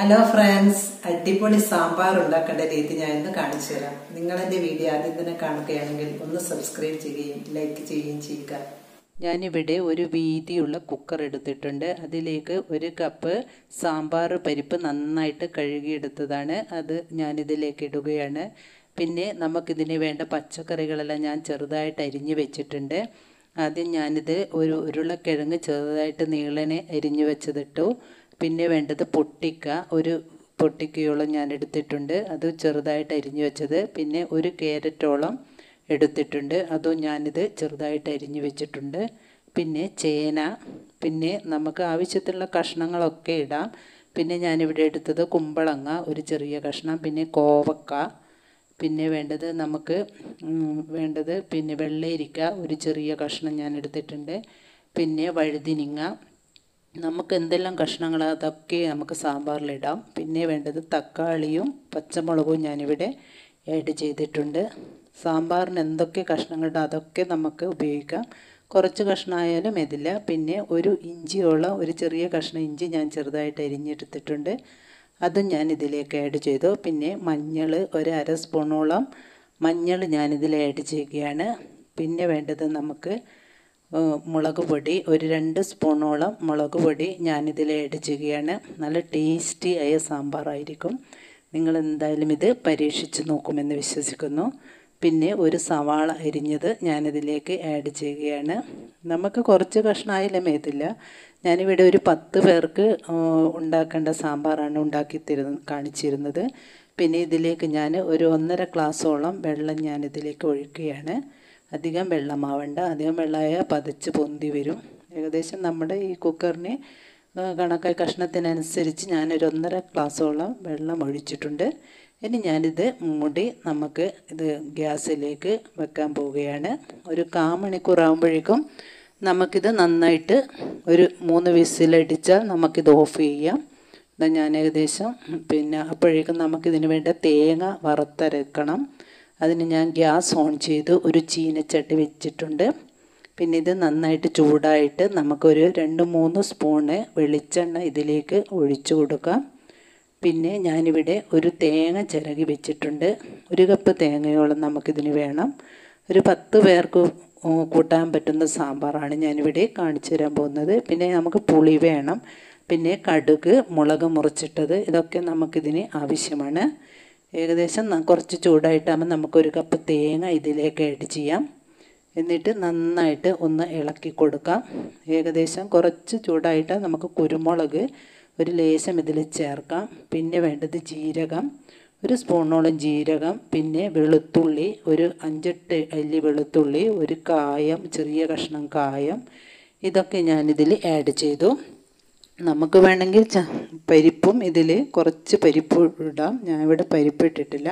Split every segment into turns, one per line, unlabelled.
hello friends അടിപൊളി സാമ്പാർ ഉണ്ടാക്കേണ്ട രീതി ഞാൻ ഇന്ന് കാണിച്ചു തരാം നിങ്ങൾ വീഡിയോ ആദ്യം തന്നെ കാണുകയാണെങ്കിൽ ഒന്ന് സബ്സ്ക്രൈബ് ചെയ്യുകയും ലൈക്ക് ചെയ്യുകയും ചെയ്യുക ഞാനിവിടെ ഒരു വീതിയുള്ള കുക്കർ എടുത്തിട്ടുണ്ട് അതിലേക്ക് ഒരു കപ്പ് സാമ്പാർ പരിപ്പ് നന്നായിട്ട് കഴുകിയെടുത്തതാണ് അത് ഞാനിതിലേക്ക് ഇടുകയാണ് പിന്നെ നമുക്കിതിന് വേണ്ട പച്ചക്കറികളെല്ലാം ഞാൻ ചെറുതായിട്ട് അരിഞ്ഞു വെച്ചിട്ടുണ്ട് ആദ്യം ഞാനിത് ഒരു ഉരുളക്കിഴങ്ങ് ചെറുതായിട്ട് നീളനെ അരിഞ്ഞു വെച്ചതിട്ടു പിന്നെ വേണ്ടത് പൊട്ടിക്ക ഒരു പൊട്ടിക്കയോളം ഞാൻ എടുത്തിട്ടുണ്ട് അത് ചെറുതായിട്ട് അരിഞ്ഞു വെച്ചത് പിന്നെ ഒരു ക്യാരറ്റോളം എടുത്തിട്ടുണ്ട് അതും ഞാനിത് ചെറുതായിട്ട് അരിഞ്ഞു വെച്ചിട്ടുണ്ട് പിന്നെ ചേന പിന്നെ നമുക്ക് ആവശ്യത്തിലുള്ള കഷ്ണങ്ങളൊക്കെ ഇടാം പിന്നെ ഞാനിവിടെ എടുത്തത് കുമ്പളങ്ങ ഒരു ചെറിയ കഷ്ണം പിന്നെ കോവക്ക പിന്നെ വേണ്ടത് നമുക്ക് വേണ്ടത് പിന്നെ വെള്ളേരിക്ക ഒരു ചെറിയ കഷ്ണം ഞാൻ എടുത്തിട്ടുണ്ട് പിന്നെ വഴുതിനിങ്ങ നമുക്ക് എന്തെല്ലാം കഷ്ണങ്ങൾ അതൊക്കെ നമുക്ക് സാമ്പാറിലിടാം പിന്നെ വേണ്ടത് തക്കാളിയും പച്ചമുളകും ഞാനിവിടെ ആഡ് ചെയ്തിട്ടുണ്ട് സാമ്പാറിന് എന്തൊക്കെ കഷ്ണങ്ങളുണ്ട് അതൊക്കെ നമുക്ക് ഉപയോഗിക്കാം കുറച്ച് കഷ്ണമായാലും ഇതില്ല പിന്നെ ഒരു ഇഞ്ചിയുള്ള ഒരു ചെറിയ കഷ്ണം ഇഞ്ചി ഞാൻ ചെറുതായിട്ട് അരിഞ്ഞെടുത്തിട്ടുണ്ട് അതും ഞാൻ ഇതിലേക്ക് ആഡ് ചെയ്തു പിന്നെ മഞ്ഞൾ ഒരു അര സ്പൂണോളം മഞ്ഞൾ ഞാനിതിൽ ആഡ് ചെയ്യുകയാണ് പിന്നെ വേണ്ടത് നമുക്ക് മുളക് പൊടി ഒരു രണ്ട് സ്പൂണോളം മുളക് പൊടി ഞാനിതിൽ ആഡ് നല്ല ടേസ്റ്റി ആയ സാമ്പാറായിരിക്കും നിങ്ങൾ എന്തായാലും ഇത് പരീക്ഷിച്ച് നോക്കുമെന്ന് വിശ്വസിക്കുന്നു പിന്നെ ഒരു സവാള അരിഞ്ഞത് ഞാനിതിലേക്ക് ആഡ് ചെയ്യുകയാണ് നമുക്ക് കുറച്ച് കഷ്ണമായാലും ഏതില്ല ഞാനിവിടെ ഒരു പത്ത് പേർക്ക് ഉണ്ടാക്കേണ്ട സാമ്പാറാണ് ഉണ്ടാക്കി തരുന്ന കാണിച്ചിരുന്നത് പിന്നെ ഇതിലേക്ക് ഞാൻ ഒരു ഒന്നര ഗ്ലാസ്സോളം വെള്ളം ഞാനിതിലേക്ക് ഒഴിക്കുകയാണ് അധികം വെള്ളമാവണ്ട അധികം വെള്ളമായാൽ പതച്ച് പൊന്തി വരും ഏകദേശം നമ്മുടെ ഈ കുക്കറിന് കണക്കായ കഷ്ണത്തിനനുസരിച്ച് ഞാനൊരു ഒന്നര ഗ്ലാസ്സോളം വെള്ളം ഒഴിച്ചിട്ടുണ്ട് ഇനി ഞാനിത് മൂടി നമുക്ക് ഇത് ഗ്യാസിലേക്ക് വെക്കാൻ പോവുകയാണ് ഒരു കാ മണിക്കൂറാകുമ്പോഴേക്കും നമുക്കിത് നന്നായിട്ട് ഒരു മൂന്ന് വിസിലടിച്ചാൽ നമുക്കിത് ഓഫ് ചെയ്യാം ഞാൻ ഏകദേശം പിന്നെ അപ്പോഴേക്കും നമുക്കിതിന് വേണ്ട തേങ്ങ വറുത്തരക്കണം അതിന് ഞാൻ ഗ്യാസ് ഓൺ ചെയ്ത് ഒരു ചീനച്ചട്ടി വെച്ചിട്ടുണ്ട് പിന്നെ ഇത് നന്നായിട്ട് ചൂടായിട്ട് നമുക്കൊരു രണ്ട് മൂന്ന് സ്പൂണ് വെളിച്ചെണ്ണ ഇതിലേക്ക് ഒഴിച്ചു കൊടുക്കാം പിന്നെ ഞാനിവിടെ ഒരു തേങ്ങ ചിരകി വെച്ചിട്ടുണ്ട് ഒരു കപ്പ് തേങ്ങയോളം നമുക്കിതിന് വേണം ഒരു പത്ത് പേർക്ക് കൂട്ടാൻ പറ്റുന്ന സാമ്പാറാണ് ഞാനിവിടെ കാണിച്ചു തരാൻ പോകുന്നത് പിന്നെ നമുക്ക് പുളി വേണം പിന്നെ കടുക് മുളക് മുറിച്ചിട്ടത് ഇതൊക്കെ നമുക്കിതിന് ആവശ്യമാണ് ഏകദേശം കുറച്ച് ചൂടായിട്ടാകുമ്പോൾ നമുക്കൊരു കപ്പ് തേങ്ങ ഇതിലേക്ക് ആഡ് ചെയ്യാം എന്നിട്ട് നന്നായിട്ട് ഒന്ന് ഇളക്കി കൊടുക്കാം ഏകദേശം കുറച്ച് ചൂടായിട്ട് നമുക്ക് കുരുമുളക് ഒരു ലേശം ഇതിൽ ചേർക്കാം പിന്നെ വേണ്ടത് ജീരകം ഒരു സ്പൂണോളം ജീരകം പിന്നെ വെളുത്തുള്ളി ഒരു അഞ്ചെട്ട് അല്ലി വെളുത്തുള്ളി ഒരു കായം ചെറിയ കഷ്ണം കായം ഇതൊക്കെ ഞാനിതിൽ ആഡ് ചെയ്തു നമുക്ക് വേണമെങ്കിൽ പരിപ്പും ഇതിൽ കുറച്ച് പരിപ്പ് ഇടാം ഞാൻ ഇവിടെ പരിപ്പ് ഇട്ടിട്ടില്ല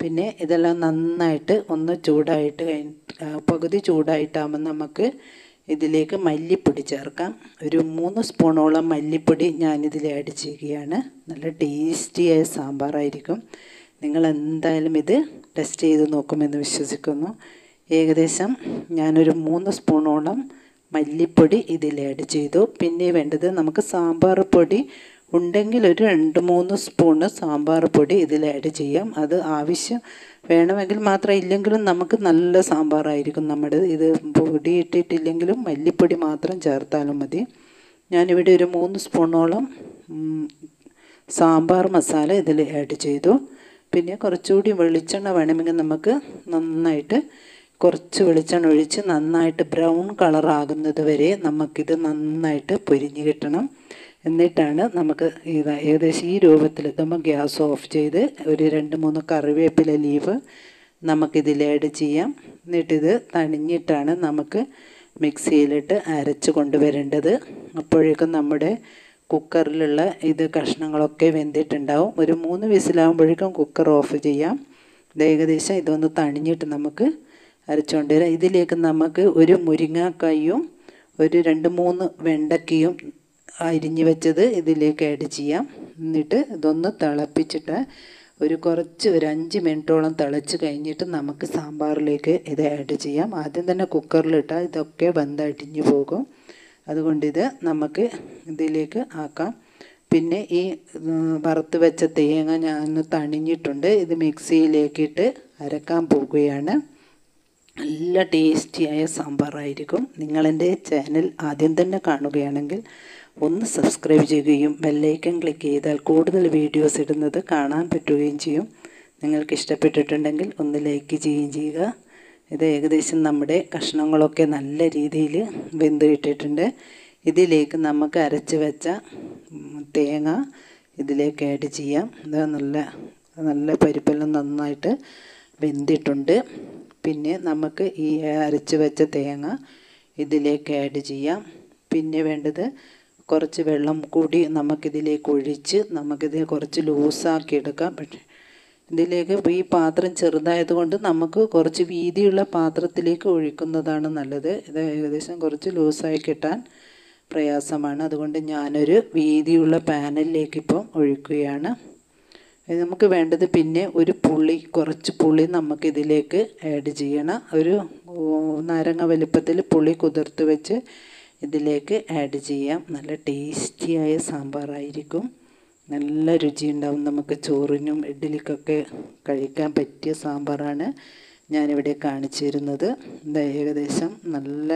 പിന്നെ ഇതെല്ലാം നന്നായിട്ട് ഒന്ന് ചൂടായിട്ട് പകുതി ചൂടായിട്ടാകുമ്പോൾ നമുക്ക് ഇതിലേക്ക് മല്ലിപ്പൊടി ചേർക്കാം ഒരു മൂന്ന് സ്പൂണോളം മല്ലിപ്പൊടി ഞാനിതിൽ ആഡ് ചെയ്യുകയാണ് നല്ല ടേസ്റ്റിയായ സാമ്പാറായിരിക്കും നിങ്ങൾ എന്തായാലും ഇത് ടെസ്റ്റ് ചെയ്ത് നോക്കുമെന്ന് വിശ്വസിക്കുന്നു ഏകദേശം ഞാനൊരു മൂന്ന് സ്പൂണോളം മല്ലിപ്പൊടി ഇതിൽ ആഡ് ചെയ്തു പിന്നെ വേണ്ടത് നമുക്ക് സാമ്പാർ പൊടി ഉണ്ടെങ്കിൽ ഒരു രണ്ട് മൂന്ന് സ്പൂണ് സാമ്പാർ പൊടി ഇതിൽ ആഡ് ചെയ്യാം അത് ആവശ്യം വേണമെങ്കിൽ മാത്രം ഇല്ലെങ്കിലും നമുക്ക് നല്ല സാമ്പാറായിരിക്കും നമ്മുടെ ഇത് പൊടി ഇട്ടിട്ടില്ലെങ്കിലും മല്ലിപ്പൊടി മാത്രം ചേർത്താലും മതി ഞാനിവിടെ ഒരു മൂന്ന് സ്പൂണോളം സാമ്പാർ മസാല ഇതിൽ ആഡ് ചെയ്തു പിന്നെ കുറച്ചുകൂടി വെളിച്ചെണ്ണ വേണമെങ്കിൽ നമുക്ക് നന്നായിട്ട് കുറച്ച് വെളിച്ചെണ്ണ ഒഴിച്ച് നന്നായിട്ട് ബ്രൗൺ കളറാകുന്നത് വരെ നമുക്കിത് നന്നായിട്ട് പൊരിഞ്ഞ് കിട്ടണം എന്നിട്ടാണ് നമുക്ക് ഇത് ഏകദേശം ഈ രൂപത്തിലെത്തുമ്പോൾ ഗ്യാസ് ഓഫ് ചെയ്ത് ഒരു രണ്ട് മൂന്ന് കറിവേപ്പില ലീവ് നമുക്കിതിൽ ആഡ് ചെയ്യാം എന്നിട്ടിത് തണിഞ്ഞിട്ടാണ് നമുക്ക് മിക്സിയിലിട്ട് അരച്ച് കൊണ്ടുവരേണ്ടത് അപ്പോഴേക്കും നമ്മുടെ കുക്കറിലുള്ള ഇത് കഷ്ണങ്ങളൊക്കെ വെന്തിട്ടുണ്ടാവും ഒരു മൂന്ന് വിസിലാകുമ്പോഴേക്കും കുക്കർ ഓഫ് ചെയ്യാം ഏകദേശം ഇതൊന്ന് തണിഞ്ഞിട്ട് നമുക്ക് അരച്ചുകൊണ്ട് വരിക ഇതിലേക്ക് നമുക്ക് ഒരു മുരിങ്ങാക്കായും ഒരു രണ്ട് മൂന്ന് വെണ്ടക്കയും അരിഞ്ഞു വെച്ചത് ഇതിലേക്ക് ആഡ് ചെയ്യാം എന്നിട്ട് ഇതൊന്ന് തിളപ്പിച്ചിട്ട് ഒരു കുറച്ച് ഒരു അഞ്ച് മിനിറ്റോളം തിളച്ച് കഴിഞ്ഞിട്ട് നമുക്ക് സാമ്പാറിലേക്ക് ഇത് ആഡ് ചെയ്യാം ആദ്യം തന്നെ കുക്കറിലിട്ടാൽ ഇതൊക്കെ വെന്തടിഞ്ഞു പോകും അതുകൊണ്ട് ഇത് നമുക്ക് ഇതിലേക്ക് ആക്കാം പിന്നെ ഈ വറുത്ത് വെച്ച തേങ്ങ ഞാൻ തണിഞ്ഞിട്ടുണ്ട് ഇത് മിക്സിയിലേക്കിട്ട് അരക്കാൻ പോകുകയാണ് നല്ല ടേസ്റ്റിയായ സാമ്പാറായിരിക്കും നിങ്ങളെൻ്റെ ചാനൽ ആദ്യം തന്നെ കാണുകയാണെങ്കിൽ ഒന്ന് സബ്സ്ക്രൈബ് ചെയ്യുകയും ബെല്ലൈക്കൺ ക്ലിക്ക് ചെയ്താൽ കൂടുതൽ വീഡിയോസ് ഇടുന്നത് കാണാൻ പറ്റുകയും ചെയ്യും നിങ്ങൾക്ക് ഇഷ്ടപ്പെട്ടിട്ടുണ്ടെങ്കിൽ ഒന്ന് ലൈക്ക് ചെയ്യുകയും ചെയ്യുക ഇത് ഏകദേശം നമ്മുടെ കഷ്ണങ്ങളൊക്കെ നല്ല രീതിയിൽ വെന്ത് കിട്ടിയിട്ടുണ്ട് ഇതിലേക്ക് നമുക്ക് അരച്ച് വെച്ച തേങ്ങ ഇതിലേക്ക് ആഡ് ചെയ്യാം ഇത് നല്ല നല്ല പരിപ്പെല്ലാം നന്നായിട്ട് വെന്തിട്ടുണ്ട് പിന്നെ നമുക്ക് ഈ അരച്ച് വെച്ച തേങ്ങ ഇതിലേക്ക് ആഡ് ചെയ്യാം പിന്നെ വേണ്ടത് കുറച്ച് വെള്ളം കൂടി നമുക്കിതിലേക്ക് ഒഴിച്ച് നമുക്കിത് കുറച്ച് ലൂസാക്കി എടുക്കാം പക്ഷേ ഇതിലേക്ക് ഈ പാത്രം ചെറുതായതുകൊണ്ട് നമുക്ക് കുറച്ച് വീതിയുള്ള പാത്രത്തിലേക്ക് ഒഴിക്കുന്നതാണ് നല്ലത് ഇത് ഏകദേശം കുറച്ച് ലൂസായി കിട്ടാൻ പ്രയാസമാണ് അതുകൊണ്ട് ഞാനൊരു വീതിയുള്ള പാനലിലേക്ക് ഇപ്പം ഒഴിക്കുകയാണ് നമുക്ക് വേണ്ടത് പിന്നെ ഒരു പുളി കുറച്ച് പുളി നമുക്കിതിലേക്ക് ആഡ് ചെയ്യണം ഒരു നാരങ്ങ വലിപ്പത്തിൽ പുളി കുതിർത്ത് വെച്ച് ഇതിലേക്ക് ആഡ് ചെയ്യാം നല്ല ടേസ്റ്റിയായ സാമ്പാറായിരിക്കും നല്ല രുചിയുണ്ടാവും നമുക്ക് ചോറിനും ഇഡ്ഡലിക്കൊക്കെ കഴിക്കാൻ പറ്റിയ സാമ്പാറാണ് ഞാനിവിടെ കാണിച്ചു തരുന്നത് ഏകദേശം നല്ല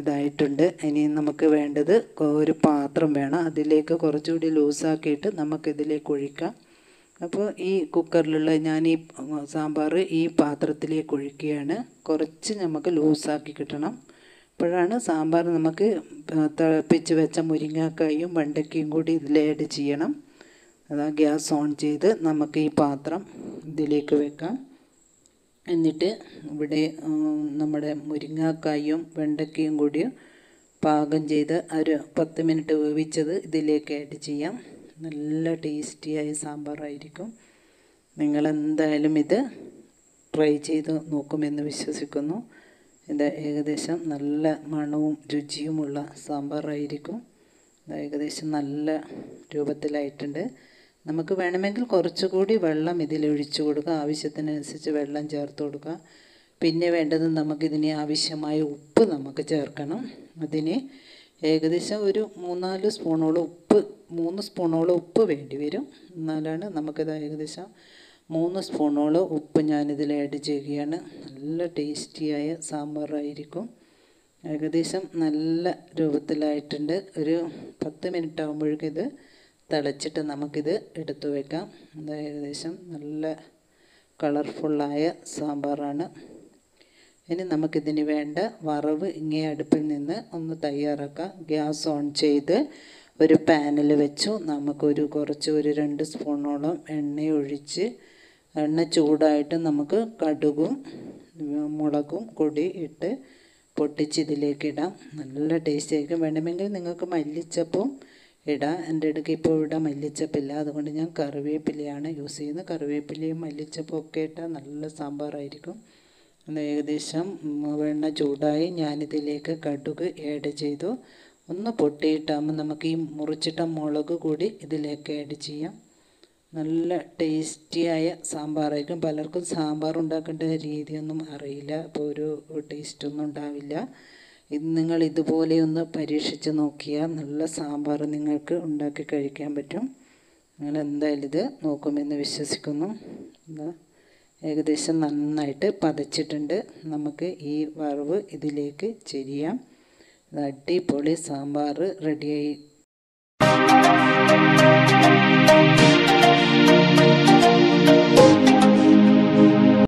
ഇതായിട്ടുണ്ട് ഇനി നമുക്ക് വേണ്ടത് ഒരു പാത്രം വേണം അതിലേക്ക് കുറച്ചുകൂടി ലൂസാക്കിയിട്ട് നമുക്കിതിലേക്ക് ഒഴിക്കാം അപ്പോൾ ഈ കുക്കറിലുള്ള ഞാൻ ഈ സാമ്പാർ ഈ പാത്രത്തിലേക്ക് ഒഴിക്കുകയാണ് കുറച്ച് നമുക്ക് ലൂസാക്കി കിട്ടണം അപ്പോഴാണ് സാമ്പാർ നമുക്ക് തിളപ്പിച്ച് വെച്ച മുരിങ്ങക്കായും വെണ്ടയ്ക്കയും കൂടി ഇതിൽ ആഡ് ചെയ്യണം അതാ ഗ്യാസ് ഓൺ ചെയ്ത് നമുക്ക് ഈ പാത്രം ഇതിലേക്ക് വെക്കാം എന്നിട്ട് ഇവിടെ നമ്മുടെ മുരിങ്ങക്കായും വെണ്ടയ്ക്കയും കൂടി പാകം ചെയ്ത് ഒരു പത്ത് മിനിറ്റ് വേവിച്ചത് ഇതിലേക്ക് ആഡ് ചെയ്യാം നല്ല ടേസ്റ്റിയായ സാമ്പാറായിരിക്കും നിങ്ങളെന്തായാലും ഇത് ട്രൈ ചെയ്ത് നോക്കുമെന്ന് വിശ്വസിക്കുന്നു ഇത് ഏകദേശം നല്ല മണവും രുചിയുമുള്ള സാമ്പാറായിരിക്കും ഇത് ഏകദേശം നല്ല രൂപത്തിലായിട്ടുണ്ട് നമുക്ക് വേണമെങ്കിൽ കുറച്ചുകൂടി വെള്ളം ഇതിൽ ഒഴിച്ചു കൊടുക്കുക ആവശ്യത്തിനനുസരിച്ച് വെള്ളം ചേർത്ത് കൊടുക്കുക പിന്നെ വേണ്ടത് നമുക്കിതിന് ആവശ്യമായ ഉപ്പ് നമുക്ക് ചേർക്കണം അതിന് ഏകദേശം ഒരു മൂന്നാല് സ്പൂണോളം ഉപ്പ് മൂന്ന് സ്പൂണോളം ഉപ്പ് വേണ്ടി വരും എന്നാലാണ് നമുക്കിത് ഏകദേശം മൂന്ന് സ്പൂണോളം ഉപ്പ് ഞാനിതിൽ ആഡ് ചെയ്യുകയാണ് നല്ല ടേസ്റ്റിയായ സാമ്പാറായിരിക്കും ഏകദേശം നല്ല രൂപത്തിലായിട്ടുണ്ട് ഒരു പത്ത് മിനിറ്റ് ആകുമ്പോഴേക്കും ഇത് തിളച്ചിട്ട് നമുക്കിത് എടുത്തു വെക്കാം ഏകദേശം നല്ല കളർഫുള്ളായ സാമ്പാറാണ് ഇനി നമുക്കിതിന് വേണ്ട വറവ് ഇങ്ങേ അടുപ്പിൽ നിന്ന് ഒന്ന് തയ്യാറാക്കാം ഗ്യാസ് ഓൺ ചെയ്ത് ഒരു പാനിൽ വെച്ചു നമുക്കൊരു കുറച്ച് ഒരു രണ്ട് സ്പൂണോളം എണ്ണയൊഴിച്ച് എണ്ണ ചൂടായിട്ട് നമുക്ക് കടുകും മുളകും കൊടി ഇട്ട് പൊട്ടിച്ച് ഇതിലേക്കിടാം നല്ല ടേസ്റ്റ് ആയിരിക്കും വേണമെങ്കിൽ നിങ്ങൾക്ക് മല്ലിച്ചപ്പും ഇടാം എൻ്റെ അടുക്ക് ഇപ്പോൾ ഇവിടെ മല്ലിച്ചപ്പില്ല അതുകൊണ്ട് ഞാൻ കറിവേപ്പിലയാണ് യൂസ് ചെയ്യുന്നത് കറിവേപ്പിലയും മല്ലിച്ചപ്പും ഒക്കെ ഇട്ടാൽ നല്ല സാമ്പാറായിരിക്കും അത് ഏകദേശം വെണ്ണ ചൂടായി ഞാനിതിലേക്ക് കടുക് ആഡ് ചെയ്തു ഒന്ന് പൊട്ടിയിട്ടാകുമ്പോൾ നമുക്ക് ഈ മുറിച്ചിട്ട മുളക് കൂടി ഇതിലേക്ക് ആഡ് ചെയ്യാം നല്ല ടേസ്റ്റിയായ സാമ്പാറായിരിക്കും പലർക്കും സാമ്പാർ ഉണ്ടാക്കേണ്ട രീതിയൊന്നും അറിയില്ല അപ്പോൾ ഒരു ടേസ്റ്റൊന്നും ഉണ്ടാവില്ല ഇത് നിങ്ങൾ ഇതുപോലെ ഒന്ന് പരീക്ഷിച്ച് നോക്കിയാൽ നല്ല സാമ്പാർ നിങ്ങൾക്ക് ഉണ്ടാക്കി കഴിക്കാൻ പറ്റും നിങ്ങൾ എന്തായാലും ഇത് നോക്കുമെന്ന് വിശ്വസിക്കുന്നു എന്താ ഏകദേശം നന്നായിട്ട് പതച്ചിട്ടുണ്ട് നമുക്ക് ഈ വറവ് ഇതിലേക്ക് ചെരിയാം അടിപൊളി സാമ്പാർ റെഡിയായി